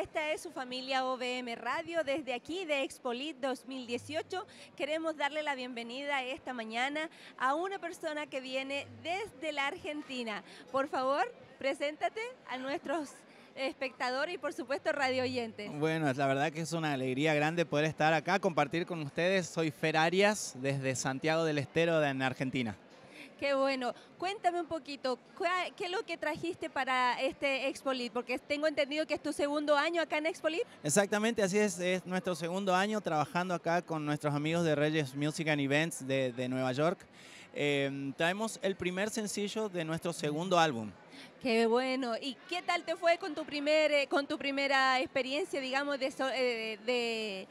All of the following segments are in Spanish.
Esta es su familia OBM Radio. Desde aquí de Expolit 2018 queremos darle la bienvenida esta mañana a una persona que viene desde la Argentina. Por favor, preséntate a nuestros espectadores y por supuesto radio oyentes. Bueno, la verdad que es una alegría grande poder estar acá, compartir con ustedes. Soy Fer Arias desde Santiago del Estero en Argentina. Qué bueno. Cuéntame un poquito, ¿qué es lo que trajiste para este Expolit? Porque tengo entendido que es tu segundo año acá en Expolit. Exactamente, así es. Es nuestro segundo año trabajando acá con nuestros amigos de Reyes Music and Events de, de Nueva York. Em, traemos el primer sencillo de nuestro segundo álbum. Qué bueno. ¿Y qué tal te fue con tu primer, eh, con tu primera experiencia, digamos, de, eh,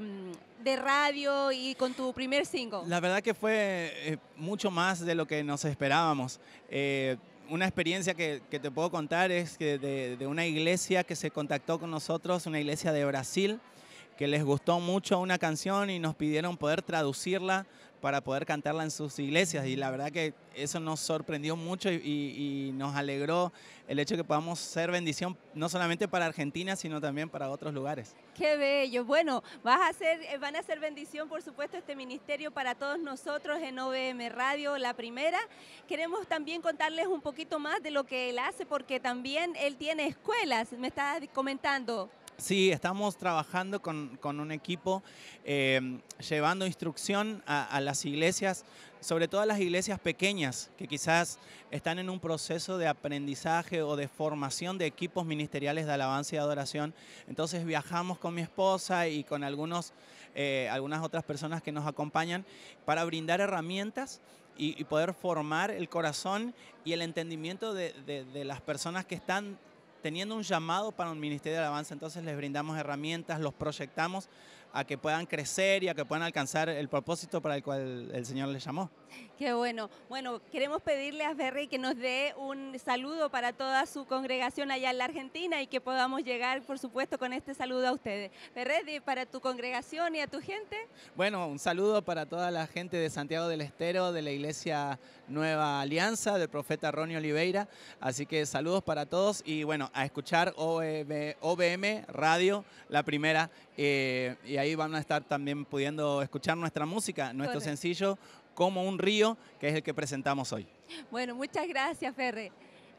mm, de, radio y con tu primer single? La verdad que fue eh, mucho más de lo que nos esperábamos. una experiencia que, te puedo contar es que de una iglesia que se contactó con nosotros, una iglesia de Brasil, que les gustó mucho una canción y nos pidieron poder traducirla para poder cantarla en sus iglesias. Y la verdad que eso nos sorprendió mucho y, nos alegró el hecho de que podamos ser bendición no solamente para Argentina, sino también para otros lugares. Qué bello. Bueno, vas a ser, eh, van a ser bendición, por supuesto, este ministerio para todos nosotros en OVM Radio, la primera. Queremos también contarles un poquito más de lo que él hace, porque también él tiene escuelas, me estás comentando. Sí, estamos trabajando con, un equipo em, llevando instrucción a, las iglesias, sobre todo a las iglesias pequeñas, que quizás están en un proceso de aprendizaje o de formación de equipos ministeriales de alabanza y adoración. Entonces viajamos con mi esposa y con algunos, eh, algunas otras personas que nos acompañan para brindar herramientas y, poder formar el corazón y el entendimiento de las personas que están teniendo un llamado para un ministerio de alabanza, entonces les brindamos herramientas, los proyectamos a que puedan crecer y a que puedan alcanzar el propósito para el cual el Señor les llamó. Qué bueno. Bueno, queremos pedirle a Ferry que nos dé un saludo para toda su congregación allá en la Argentina y que podamos llegar, por supuesto, con este saludo a ustedes. Ferry, para tu congregación y a tu gente. Bueno, un saludo para toda la gente de Santiago del Estero, de la Iglesia Nueva Alianza, del profeta Ronnie Oliveira. Así que saludos para todos y bueno, a escuchar OBM e Radio, la primera, eh, y ahí ahí van a estar también pudiendo escuchar nuestra música, nuestro sencillo Como un río, que es el que presentamos hoy. Bueno, muchas gracias, Ferre.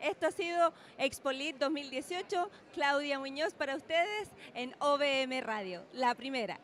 Esto ha sido Expolit 2018, Claudia Muñoz para ustedes en OBM Radio, la primera.